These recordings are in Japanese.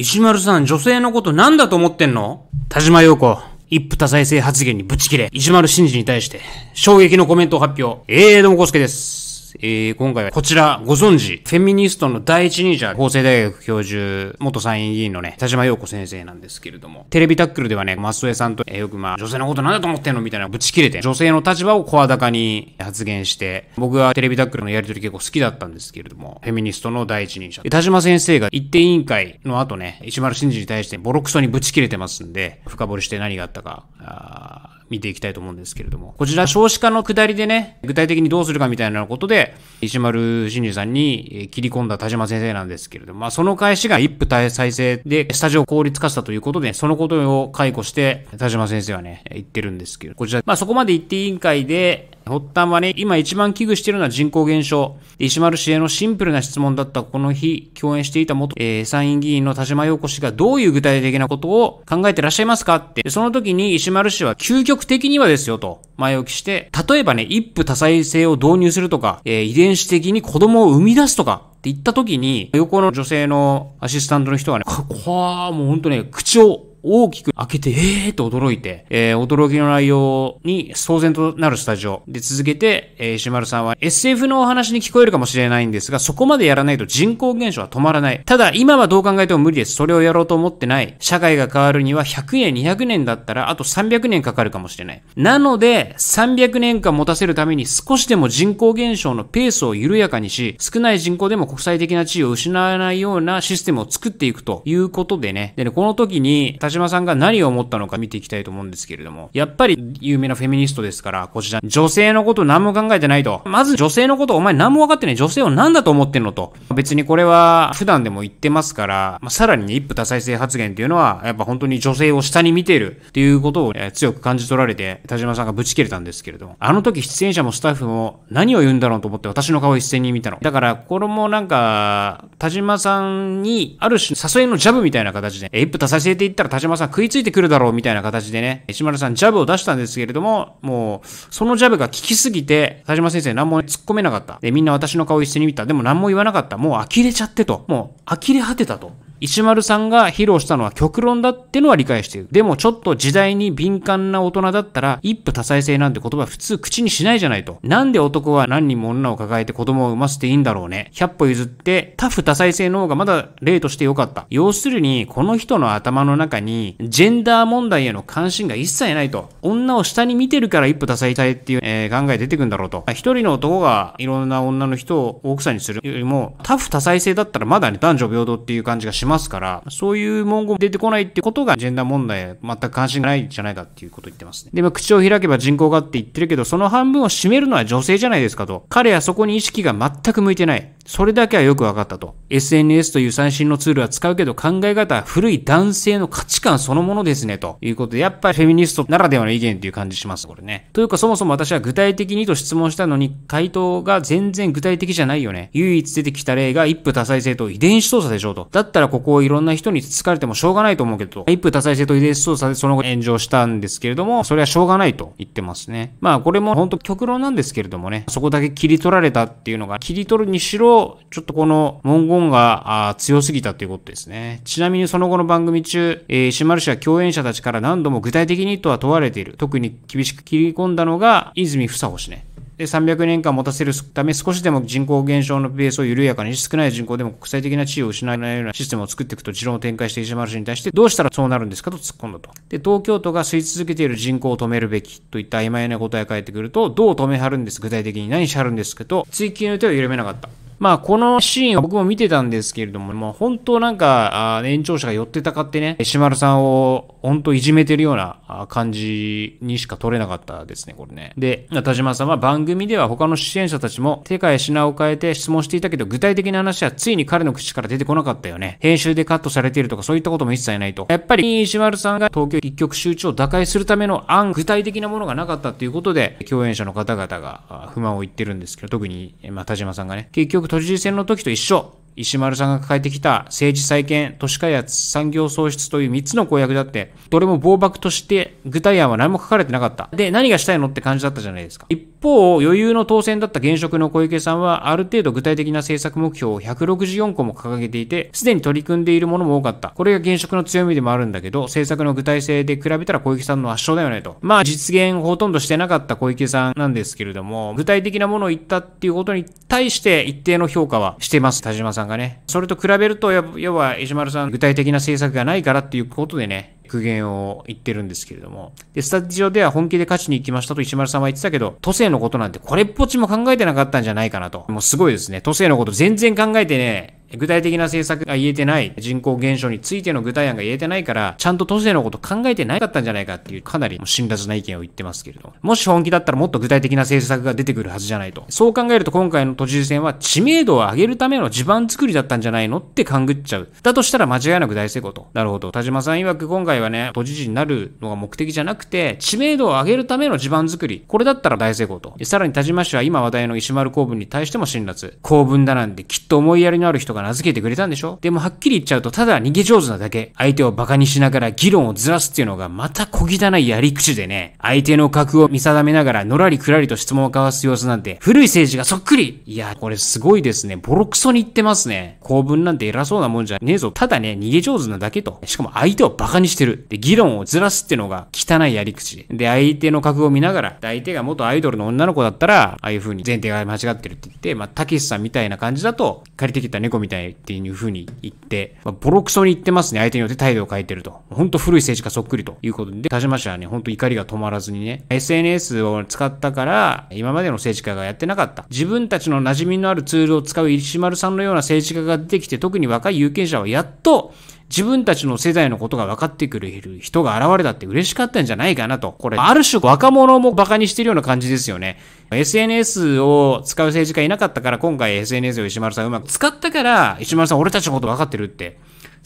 石丸さん、女性のこと何だと思ってんの田島陽子、一夫多妻制発言にブチ切れ、石丸真二に対して、衝撃のコメントを発表。ええー、どもこすけです。。えー、今回はこちら、ご存知、フェミニストの第一人者、法政大学教授、元参院議員のね、田島陽子先生なんですけれども、テレビタックルではね、マスさんと、えー、よくまあ、女性のことなんだと思ってんのみたいなぶち切れて、女性の立場を声高に発言して、僕はテレビタックルのやりとり結構好きだったんですけれども、フェミニストの第一人者。田島先生が一定委員会の後ね、石丸真二に対してボロクソにぶち切れてますんで、深掘りして何があったか、あー見ていきたいと思うんですけれども、こちら少子化の下りでね、具体的にどうするかみたいなことで、石丸真二さんに切り込んだ田島先生なんですけれども、まあ、その返しが一夫再生で、スタジオを効率化したということで、そのことを解雇して、田島先生はね、言ってるんですけど、こちら、まあ、そこまで言って委員会で、発端はね、今一番危惧しているのは人口減少。石丸氏へのシンプルな質問だったこの日、共演していた元、えー、参院議員の田島陽子氏がどういう具体的なことを考えてらっしゃいますかって、その時に石丸氏は究極的にはですよと前置きして、例えばね、一夫多妻制を導入するとか、えー、遺伝子的に子供を生み出すとか、って言った時に、横の女性のアシスタントの人がね、こわー、もうほんとね、口を大きく開けて、えーと驚いて、えー、驚きの内容に騒然となるスタジオ。で、続けて、えー、石丸さんは SF のお話に聞こえるかもしれないんですが、そこまでやらないと人口減少は止まらない。ただ、今はどう考えても無理です。それをやろうと思ってない。社会が変わるには100年、200年だったら、あと300年かかるかもしれない。なので、300年間持たせるために少しでも人口減少のペースを緩やかにし、少ない人口でも国際的な地位を失わないようなシステムを作っていくということでね。でね、この時に、田島さんが何を思ったのか見ていきたいと思うんですけれども、やっぱり有名なフェミニストですから、こちら、女性のこと何も考えてないと。まず女性のことお前何も分かってない。女性を何だと思ってんのと。別にこれは普段でも言ってますから、まあ、さらに、ね、一夫多妻制発言っていうのは、やっぱ本当に女性を下に見てるっていうことを、え強く感じ取られて、田島さんがぶち切れたんですけれども、あの時出演者もスタッフも何を言うんだろうと思って私の顔一斉に見たの。だから、これもなんか、田島さんにある種誘いのジャブみたいな形で、一夫多妻制って言ったら田島さん食いついてくるだろうみたいな形でね、石丸さんジャブを出したんですけれども、もう、そのジャブが効きすぎて、田島先生何も突っ込めなかった。で、みんな私の顔一斉に見た。でも何も言わなかった。もう呆れちゃってと。もう、呆れ果てたと。石丸さんが披露したのは極論だってのは理解している。でもちょっと時代に敏感な大人だったら、一夫多妻制なんて言葉普通口にしないじゃないと。なんで男は何人も女を抱えて子供を産ませていいんだろうね。100歩譲って、多夫多妻制の方がまだ例として良かった。要するに、この人の頭の中に、ジェンダー問題への関心が一切ないと。女を下に見てるから一夫多妻制っていう、えー、考え出てくんだろうと。一人の男がいろんな女の人を奥さんにするよりも、多夫多妻制だったらまだね、男女平等っていう感じがしますますから、そういう文言出てこないってことがジェンダー問題全く関心がないんじゃないかっていうこと言ってますね。で、も口を開けば人口がって言ってるけど、その半分を占めるのは女性じゃないですかと。彼はそこに意識が全く向いてない。それだけはよく分かったと。SNS という最新のツールは使うけど考え方は古い男性の価値観そのものですね、ということで、やっぱりフェミニストならではの意見という感じします、これね。というかそもそも私は具体的にと質問したのに、回答が全然具体的じゃないよね。唯一出てきた例が一夫多妻制と遺伝子操作でしょうと。だったらここをいろんな人に疲れてもしょうがないと思うけど一夫多妻制と遺伝子操作でその後炎上したんですけれども、それはしょうがないと言ってますね。まあこれも本当極論なんですけれどもね、そこだけ切り取られたっていうのが、切り取るにしろ、と、ちょっとこの文言が強すぎたということですね。ちなみにその後の番組中、えー、石丸氏は共演者たちから何度も具体的にとは問われている。特に厳しく切り込んだのが、泉房穂氏ね。で、300年間持たせるため少しでも人口減少のペースを緩やかに少ない人口でも国際的な地位を失わないようなシステムを作っていくと持論を展開して石丸氏に対して、どうしたらそうなるんですかと突っ込んだと。で、東京都が吸い続けている人口を止めるべきといった曖昧な答えが返ってくると、どう止めはるんです具体的に何しはるんですけど、追及の手を緩めなかった。まあ、このシーンは僕も見てたんですけれども、もう本当なんか、年長者が寄ってたかってね、石丸さんを本当いじめてるような感じにしか取れなかったですね、これね。で、田島さんは番組では他の出演者たちも手か品を変えて質問していたけど、具体的な話はついに彼の口から出てこなかったよね。編集でカットされているとかそういったことも一切ないと。やっぱり石丸さんが東京一極集中を打開するための案、具体的なものがなかったということで、共演者の方々が不満を言ってるんですけど、特に、まあ、田島さんがね、結局都知事選の時と一緒石丸さんが抱えてきた政治再建、都市開発、産業創出という3つの公約だって、どれも暴爆として具体案は何も書かれてなかった。で、何がしたいのって感じだったじゃないですか。一方、余裕の当選だった現職の小池さんは、ある程度具体的な政策目標を164個も掲げていて、すでに取り組んでいるものも多かった。これが現職の強みでもあるんだけど、政策の具体性で比べたら小池さんの圧勝だよねと。まあ、実現ほとんどしてなかった小池さんなんですけれども、具体的なものを言ったっていうことに対して一定の評価はしてます、田島さんがね。それと比べると、要は石丸さん、具体的な政策がないからっていうことでね、苦言を言ってるんですけれども。で、スタジオでは本気で勝ちに行きましたと石丸さんは言ってたけど、都政のことなんてこれっぽっちも考えてなかったんじゃないかなと。もうすごいですね。都政のこと全然考えてね、具体的な政策が言えてない人口減少についての具体案が言えてないからちゃんと都市でのこと考えてなかったんじゃないかっていうかなり辛辣な意見を言ってますけれどもし本気だったらもっと具体的な政策が出てくるはずじゃないとそう考えると今回の都知事選は知名度を上げるための地盤作りだったんじゃないのって勘ぐっちゃうだとしたら間違いなく大成功となるほど田島さん曰く今回はね都知事になるのが目的じゃなくて知名度を上げるための地盤作りこれだったら大成功とさらに田島氏は今話題の石丸公文に対しても辛辣公文だなんてきっと思いやりのある人がが名付けてくれたんでしょでもはっきり言っちゃうと、ただ逃げ上手なだけ、相手を馬鹿にしながら議論をずらすっていうのがまた小汚いやり口でね、相手の格を見定めながらのらりくらりと質問を交わす様子なんて、古い政治がそっくりいや、これすごいですね。ボロクソに言ってますね。公文なんて偉そうなもんじゃねえぞ。ただね、逃げ上手なだけと。しかも相手を馬鹿にしてる。で、議論をずらすっていうのが汚いやり口で。で、相手の格を見ながら、で、相手が元アイドルの女の子だったら、ああいう風に前提が間違ってるって言って、まあ、たけしさんみたいな感じだと、借りてきた猫みみたいっていう風に言って、まあ、ボロクソに言ってますね。相手によって態度を変えてると。ほんと古い政治家そっくりということで、田島氏はね、ほんと怒りが止まらずにね、SNS を使ったから、今までの政治家がやってなかった。自分たちの馴染みのあるツールを使う石丸さんのような政治家が出てきて、特に若い有権者はやっと、自分たちの世代のことが分かってくれる人が現れたって嬉しかったんじゃないかなと。これ、ある種若者も馬鹿にしてるような感じですよね。SNS を使う政治家いなかったから、今回 SNS を石丸さんうまく使ったから、石丸さん俺たちのこと分かってるって。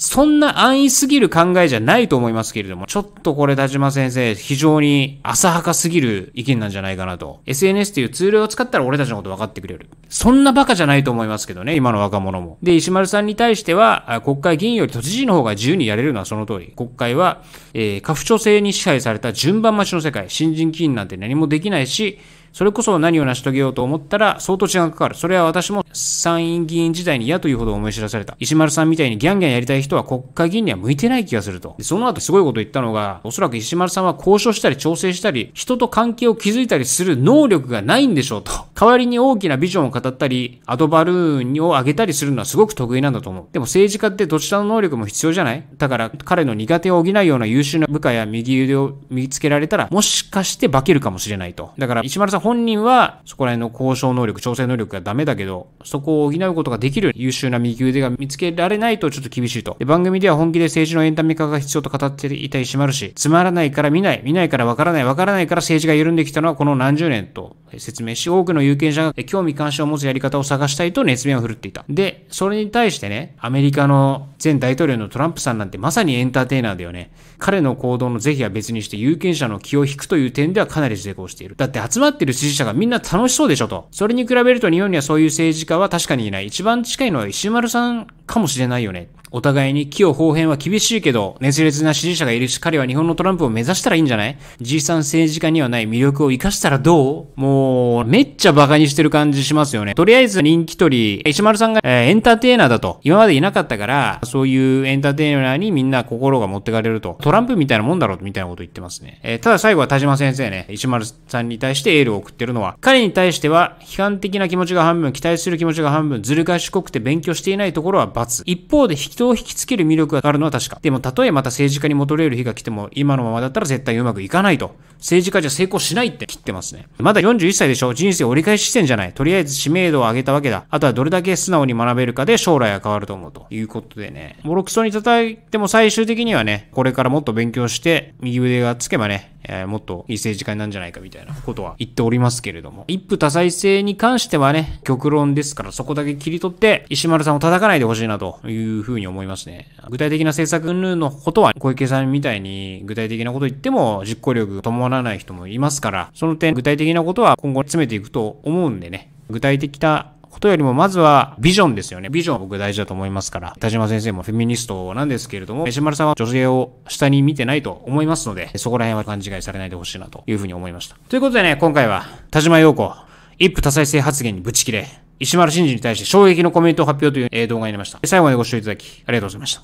そんな安易すぎる考えじゃないと思いますけれども、ちょっとこれ田島先生、非常に浅はかすぎる意見なんじゃないかなと。SNS というツールを使ったら俺たちのこと分かってくれる。そんなバカじゃないと思いますけどね、今の若者も。で、石丸さんに対しては、国会議員より都知事の方が自由にやれるのはその通り。国会は、えー、家父長制に支配された順番待ちの世界、新人議員なんて何もできないし、それこそ何を成し遂げようと思ったら相当時間がかかる。それは私も参院議員時代に嫌というほど思い知らされた。石丸さんみたいにギャンギャンやりたい人は国会議員には向いてない気がすると。でその後すごいこと言ったのが、おそらく石丸さんは交渉したり調整したり、人と関係を築いたりする能力がないんでしょうと。代わりに大きなビジョンを語ったり、アドバルーンを上げたりするのはすごく得意なんだと思う。でも政治家ってどちらの能力も必要じゃないだから彼の苦手を補うような優秀な部下や右腕を見つけられたら、もしかして化けるかもしれないと。だから石丸さん本人は、そこら辺の交渉能力、調整能力がダメだけど、そこを補うことができる優秀な右腕が見つけられないとちょっと厳しいと。で番組では本気で政治のエンタメ化が必要と語っていた石丸氏、つまらないから見ない、見ないからわからない、わからないから政治が緩んできたのはこの何十年と説明し、多くの有権者が興味関心を持つやり方を探したいと熱弁を振るっていた。で、それに対してね、アメリカの前大統領のトランプさんなんてまさにエンターテイナーだよね。彼の行動の是非は別にして有権者の気を引くという点ではかなり成功している。だって集まってる支持者がみんな楽しそうでしょと。それに比べると日本にはそういう政治家は確かにいない。一番近いのは石丸さんかもしれないよね。お互いに器用方変は厳しいけど、熱烈な支持者がいるし、彼は日本のトランプを目指したらいいんじゃないじいさん政治家にはない魅力を活かしたらどうもう、めっちゃ馬鹿にしてる感じしますよね。とりあえず人気取り、石丸さんが、えー、エンターテイナーだと。今までいなかったから、そういうエンターテイナーにみんな心が持ってかれると。トランプみたいなもんだろみたいなこと言ってますね。えー、ただ最後は田島先生ね、石丸さんに対してエールを送ってるのは、彼に対しては、批判的な気持ちが半分、期待する気持ちが半分、ずる賢くて勉強していないところは罰。一方で人を引きつける魅力があるのは確か。でも、たとえまた政治家に戻れる日が来ても、今のままだったら絶対うまくいかないと。政治家じゃ成功しないって切ってますね。まだ41歳でしょ人生折り返し地点じゃない。とりあえず知名度を上げたわけだ。あとはどれだけ素直に学べるかで将来は変わると思うということでね。もロくソに叩いても最終的にはね、これからもっと勉強して、右腕がつけばね、えー、もっといい政治家になるんじゃないかみたいなことは言っておりますけれども。一夫多妻制に関してはね、極論ですからそこだけ切り取って、石丸さんを叩かないでほしいなというふうに思いますね。具体的な政策のことは小池さんみたいに具体的なこと言っても実行力伴らない人もいますから、その点具体的なことは今後詰めていくと思うんでね、具体的なことよりも、まずはビジョンですよね。ビジョンは僕大事だと思いますから、田島先生もフェミニストなんですけれども、石丸さんは女性を下に見てないと思いますので、そこら辺は勘違いされないでほしいなというふうに思いました。ということでね、今回は田島陽子、一夫多妻制発言にブチ切れ、石丸真二に対して衝撃のコメントを発表という動画になりました。最後までご視聴いただき、ありがとうございました。